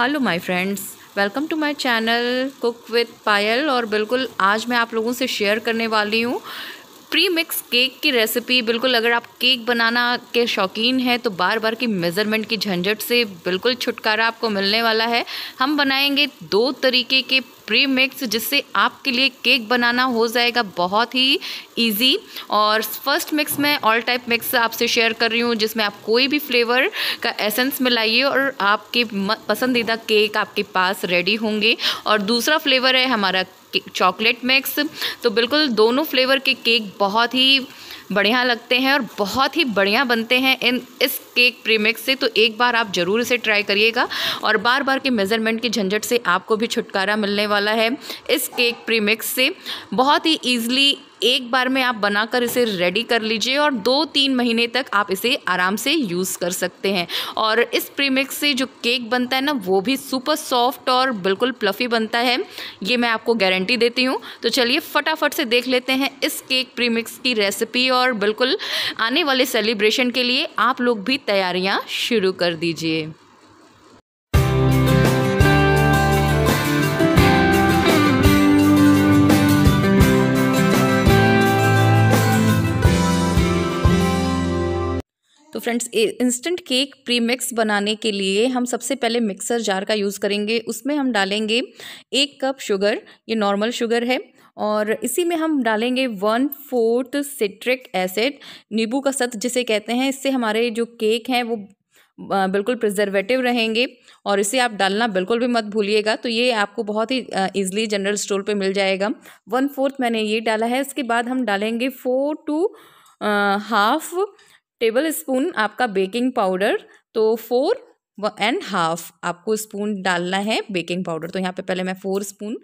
hello my friends welcome to my channel cook with Payal और बिल्कुल आज मैं आप लोगों से शेयर करने वाली हूँ प्री मिक्स केक की रेसिपी बिल्कुल अगर आप केक बनाना के शौकीन हैं तो बार बार की मेज़रमेंट की झंझट से बिल्कुल छुटकारा आपको मिलने वाला है हम बनाएंगे दो तरीके के प्री मिक्स जिससे आपके लिए केक बनाना हो जाएगा बहुत ही ईजी और फर्स्ट मिक्स में ऑल टाइप मिक्स आपसे शेयर कर रही हूँ जिसमें आप कोई भी फ्लेवर का एसेंस मिलाइए और आपके पसंदीदा केक आपके पास रेडी होंगे और दूसरा फ्लेवर है हमारा चॉकलेट मिक्स तो बिल्कुल दोनों फ्लेवर के केक बहुत ही बढ़िया लगते हैं और बहुत ही बढ़िया बनते हैं इन इस केक प्रीमिक्स से तो एक बार आप ज़रूर इसे ट्राई करिएगा और बार बार के मेज़रमेंट के झंझट से आपको भी छुटकारा मिलने वाला है इस केक प्रीमिक्स से बहुत ही ईजिली एक बार में आप बनाकर इसे रेडी कर लीजिए और दो तीन महीने तक आप इसे आराम से यूज़ कर सकते हैं और इस प्रीमिक्स से जो केक बनता है ना वो भी सुपर सॉफ्ट और बिल्कुल प्लफी बनता है ये मैं आपको गारंटी देती हूँ तो चलिए फटाफट से देख लेते हैं इस केक प्रीमिक्स की रेसिपी और बिल्कुल आने वाले सेलिब्रेशन के लिए आप लोग भी तैयारियाँ शुरू कर दीजिए तो friends instant cake pre mix बनाने के लिए हम सबसे पहले मिक्सर जार का यूज़ करेंगे उसमें हम डालेंगे एक कप शुगर ये नॉर्मल शुगर है और इसी में हम डालेंगे वन फोर्थ सिट्रिक एसिड नींबू का सत जिसे कहते हैं इससे हमारे जो केक हैं वो बिल्कुल प्रिजर्वेटिव रहेंगे और इसे आप डालना बिल्कुल भी मत भूलिएगा तो ये आपको बहुत ही ईजिली जनरल स्टोर पे मिल जाएगा वन फोर्थ मैंने ये डाला है इसके बाद हम डालेंगे four to half tablespoon आपका बेकिंग पाउडर तो फोर एंड हाफ आपको स्पून डालना है बेकिंग पाउडर तो यहाँ पे पहले मैं फोर स्पून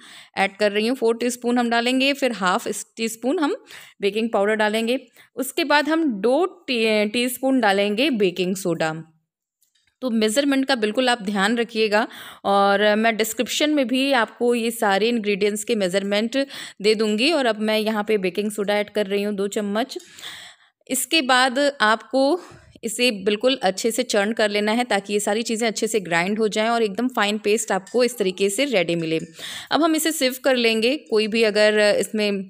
ऐड कर रही हूँ फोर टीस्पून हम डालेंगे फिर हाफ टी स्पून हम बेकिंग पाउडर डालेंगे उसके बाद हम दो टी स्पून डालेंगे बेकिंग सोडा तो मेज़रमेंट का बिल्कुल आप ध्यान रखिएगा और मैं डिस्क्रिप्शन में भी आपको ये सारे इंग्रेडिएंट्स के मेज़रमेंट दे दूँगी और अब मैं यहाँ पे बेकिंग सोडा ऐड कर रही हूँ दो चम्मच इसके बाद आपको इसे बिल्कुल अच्छे से चर्न कर लेना है ताकि ये सारी चीज़ें अच्छे से ग्राइंड हो जाएं और एकदम फाइन पेस्ट आपको इस तरीके से रेडी मिले अब हम इसे सिव कर लेंगे कोई भी अगर इसमें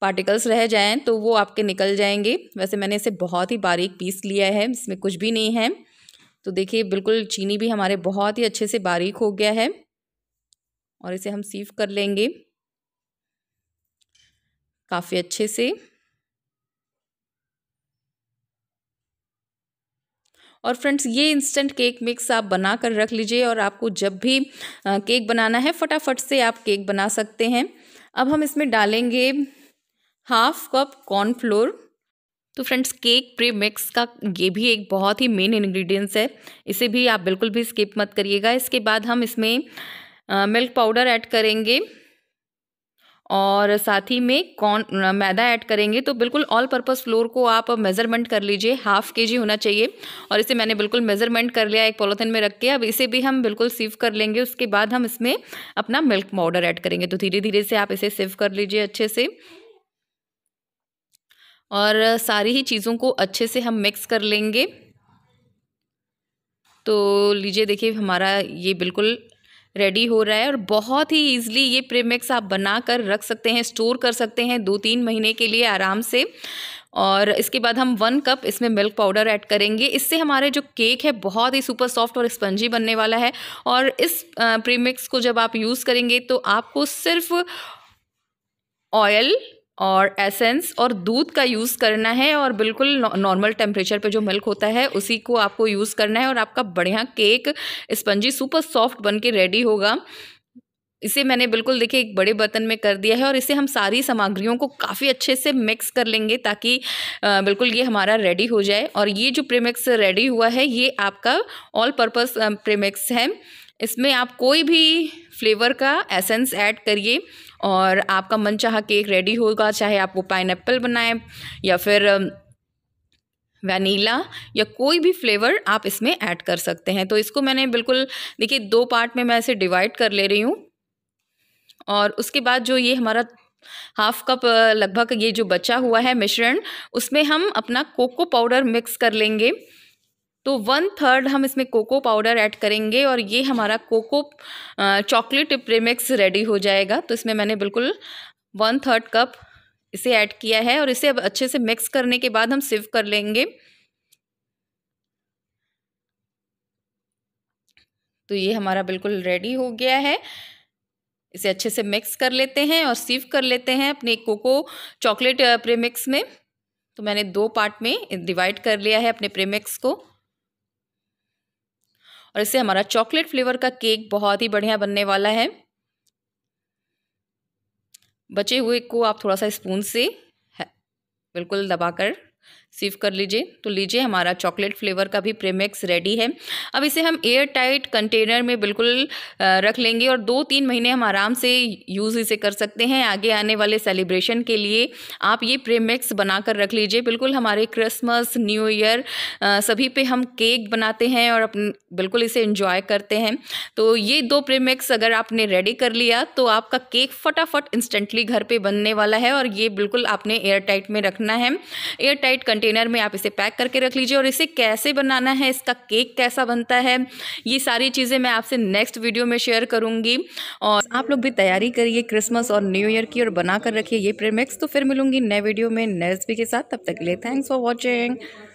पार्टिकल्स रह जाएं तो वो आपके निकल जाएंगे वैसे मैंने इसे बहुत ही बारीक पीस लिया है इसमें कुछ भी नहीं है तो देखिए बिल्कुल चीनी भी हमारे बहुत ही अच्छे से बारीक हो गया है और इसे हम सीव कर लेंगे काफ़ी अच्छे से और फ्रेंड्स ये इंस्टेंट केक मिक्स आप बना कर रख लीजिए और आपको जब भी केक बनाना है फटाफट से आप केक बना सकते हैं अब हम इसमें डालेंगे हाफ कप कॉर्नफ्लोर तो फ्रेंड्स केक प्री मिक्स का ये भी एक बहुत ही मेन इंग्रेडिएंट्स है इसे भी आप बिल्कुल भी स्किप मत करिएगा इसके बाद हम इसमें मिल्क पाउडर ऐड करेंगे और साथ ही में कौन मैदा ऐड करेंगे तो बिल्कुल ऑल पर्पज़ फ्लोर को आप मेज़रमेंट कर लीजिए हाफ़ के जी होना चाहिए और इसे मैंने बिल्कुल मेज़रमेंट कर लिया एक पॉलोथिन में रख के अब इसे भी हम बिल्कुल सीव कर लेंगे उसके बाद हम इसमें अपना मिल्क पाउडर ऐड करेंगे तो धीरे धीरे से आप इसे सिव कर लीजिए अच्छे से और सारी ही चीज़ों को अच्छे से हम मिक्स कर लेंगे तो लीजिए देखिए हमारा ये बिल्कुल रेडी हो रहा है और बहुत ही ईजिली ये प्रीमिक्स आप बना कर रख सकते हैं स्टोर कर सकते हैं दो तीन महीने के लिए आराम से और इसके बाद हम वन कप इसमें मिल्क पाउडर ऐड करेंगे इससे हमारे जो केक है बहुत ही सुपर सॉफ्ट और स्पंजी बनने वाला है और इस प्रीमिक्स को जब आप यूज़ करेंगे तो आपको सिर्फ ऑयल और एसेंस और दूध का यूज़ करना है और बिल्कुल नॉर्मल टेम्परेचर पे जो मिल्क होता है उसी को आपको यूज़ करना है और आपका बढ़िया केक स्पंजी सुपर सॉफ्ट बन के रेडी होगा इसे मैंने बिल्कुल देखिए एक बड़े बर्तन में कर दिया है और इसे हम सारी सामग्रियों को काफ़ी अच्छे से मिक्स कर लेंगे ताकि बिल्कुल ये हमारा रेडी हो जाए और ये जो प्रेमिक्स रेडी हुआ है ये आपका ऑल पर्पस प्रेमिक्स है इसमें आप कोई भी फ्लेवर का एसेंस ऐड करिए और आपका मन चाह केक रेडी होगा चाहे आप वो पाइन बनाएं या फिर वनीला या कोई भी फ्लेवर आप इसमें ऐड कर सकते हैं तो इसको मैंने बिल्कुल देखिए दो पार्ट में मैं इसे डिवाइड कर ले रही हूँ और उसके बाद जो ये हमारा हाफ कप लगभग ये जो बचा हुआ है मिश्रण उसमें हम अपना कोको पाउडर मिक्स कर लेंगे तो वन थर्ड हम इसमें कोको पाउडर ऐड करेंगे और ये हमारा कोको चॉकलेट प्रीमिक्स रेडी हो जाएगा तो इसमें मैंने बिल्कुल वन थर्ड कप इसे ऐड किया है और इसे अब अच्छे से मिक्स करने के बाद हम सिव कर लेंगे तो ये हमारा बिल्कुल रेडी हो गया है इसे अच्छे से मिक्स कर लेते हैं और सीव कर लेते हैं अपने कोको चॉकलेट प्रीमिक्स में तो मैंने दो पार्ट में डिवाइड कर लिया है अपने प्रीमिक्स को और इससे हमारा चॉकलेट फ्लेवर का केक बहुत ही बढ़िया बनने वाला है बचे हुए को आप थोड़ा सा स्पून से बिल्कुल दबाकर सिव कर लीजिए तो लीजिए हमारा चॉकलेट फ्लेवर का भी प्रेमेक्स रेडी है अब इसे हम एयर टाइट कंटेनर में बिल्कुल रख लेंगे और दो तीन महीने हम आराम से यूज़ इसे कर सकते हैं आगे आने वाले सेलिब्रेशन के लिए आप ये प्रेमेक्स बनाकर रख लीजिए बिल्कुल हमारे क्रिसमस न्यू ईयर सभी पे हम केक बनाते हैं और अपन बिल्कुल इसे इंजॉय करते हैं तो ये दो प्रेमेक्स अगर आपने रेडी कर लिया तो आपका केक फटाफट इंस्टेंटली घर पर बनने वाला है और ये बिल्कुल आपने एयर टाइट में रखना है एयर टाइट एयरटाइट कंटेनर में आप इसे पैक करके रख लीजिए और इसे कैसे बनाना है इसका केक कैसा बनता है ये सारी चीज़ें मैं आपसे नेक्स्ट वीडियो में शेयर करूँगी और आप लोग भी तैयारी करिए क्रिसमस और न्यू ईयर की और बना कर रखिए ये प्रेमिक्स तो फिर मिलूंगी नए वीडियो में नर्स के साथ तब तक के लिए थैंक्स फॉर वॉचिंग